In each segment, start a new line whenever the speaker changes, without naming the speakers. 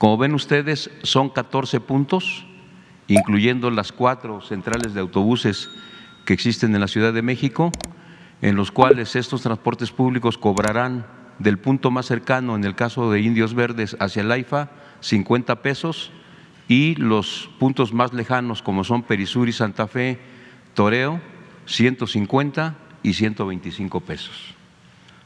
Como ven ustedes, son 14 puntos, incluyendo las cuatro centrales de autobuses que existen en la Ciudad de México, en los cuales estos transportes públicos cobrarán del punto más cercano, en el caso de Indios Verdes, hacia el AIFA, 50 pesos, y los puntos más lejanos, como son Perisur y Santa Fe, Toreo, 150 y 125 pesos.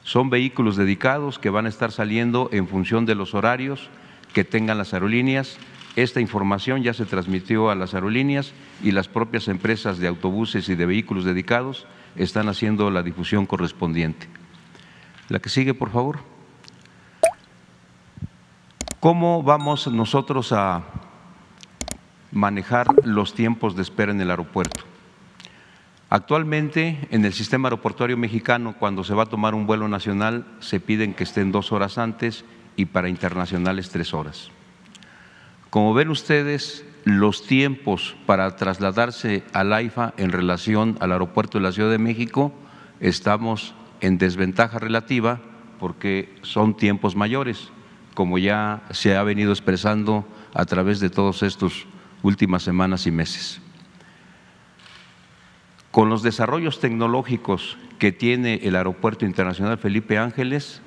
Son vehículos dedicados que van a estar saliendo en función de los horarios que tengan las aerolíneas. Esta información ya se transmitió a las aerolíneas y las propias empresas de autobuses y de vehículos dedicados están haciendo la difusión correspondiente. La que sigue, por favor. ¿Cómo vamos nosotros a manejar los tiempos de espera en el aeropuerto? Actualmente, en el sistema aeroportuario mexicano, cuando se va a tomar un vuelo nacional, se piden que estén dos horas antes y para internacionales tres horas. Como ven ustedes, los tiempos para trasladarse al AIFA en relación al aeropuerto de la Ciudad de México, estamos en desventaja relativa porque son tiempos mayores, como ya se ha venido expresando a través de todas estas últimas semanas y meses. Con los desarrollos tecnológicos que tiene el Aeropuerto Internacional Felipe Ángeles,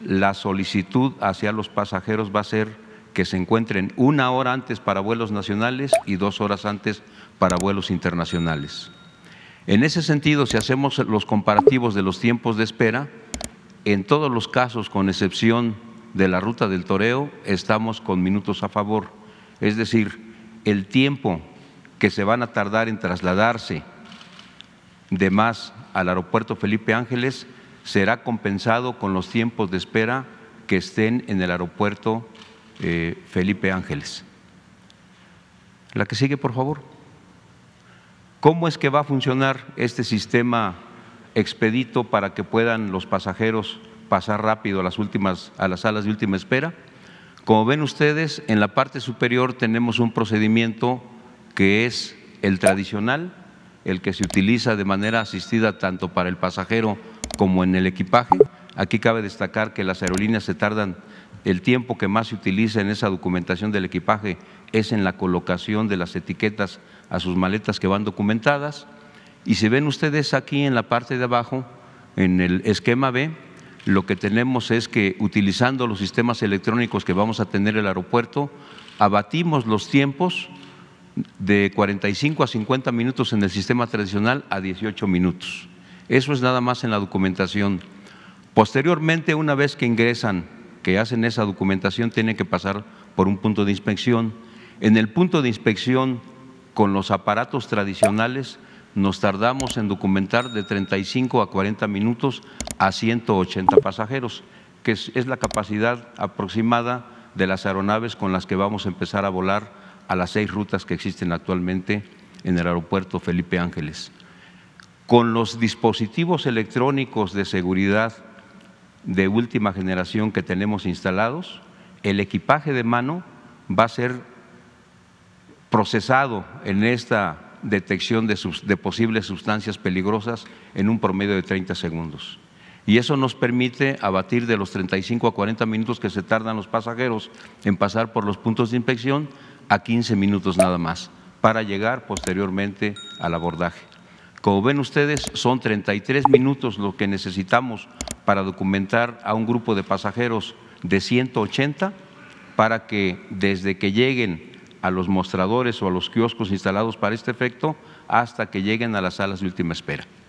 la solicitud hacia los pasajeros va a ser que se encuentren una hora antes para vuelos nacionales y dos horas antes para vuelos internacionales. En ese sentido, si hacemos los comparativos de los tiempos de espera, en todos los casos, con excepción de la ruta del toreo, estamos con minutos a favor. Es decir, el tiempo que se van a tardar en trasladarse de más al aeropuerto Felipe Ángeles será compensado con los tiempos de espera que estén en el aeropuerto eh, Felipe Ángeles. La que sigue, por favor. ¿Cómo es que va a funcionar este sistema expedito para que puedan los pasajeros pasar rápido a las, últimas, a las salas de última espera? Como ven ustedes, en la parte superior tenemos un procedimiento que es el tradicional, el que se utiliza de manera asistida tanto para el pasajero como en el equipaje. Aquí cabe destacar que las aerolíneas se tardan, el tiempo que más se utiliza en esa documentación del equipaje es en la colocación de las etiquetas a sus maletas que van documentadas. Y si ven ustedes aquí en la parte de abajo, en el esquema B, lo que tenemos es que utilizando los sistemas electrónicos que vamos a tener en el aeropuerto, abatimos los tiempos de 45 a 50 minutos en el sistema tradicional a 18 minutos. Eso es nada más en la documentación. Posteriormente, una vez que ingresan, que hacen esa documentación, tienen que pasar por un punto de inspección. En el punto de inspección, con los aparatos tradicionales, nos tardamos en documentar de 35 a 40 minutos a 180 pasajeros, que es la capacidad aproximada de las aeronaves con las que vamos a empezar a volar a las seis rutas que existen actualmente en el aeropuerto Felipe Ángeles con los dispositivos electrónicos de seguridad de última generación que tenemos instalados, el equipaje de mano va a ser procesado en esta detección de, posibles sustancias peligrosas en un promedio de 30 segundos. Y eso nos permite abatir de los 35 a 40 minutos que se tardan los pasajeros en pasar por los puntos de inspección a 15 minutos nada más, para llegar posteriormente al abordaje. Como ven ustedes, son 33 minutos lo que necesitamos para documentar a un grupo de pasajeros de 180 para que desde que lleguen a los mostradores o a los kioscos instalados para este efecto hasta que lleguen a las salas de última espera.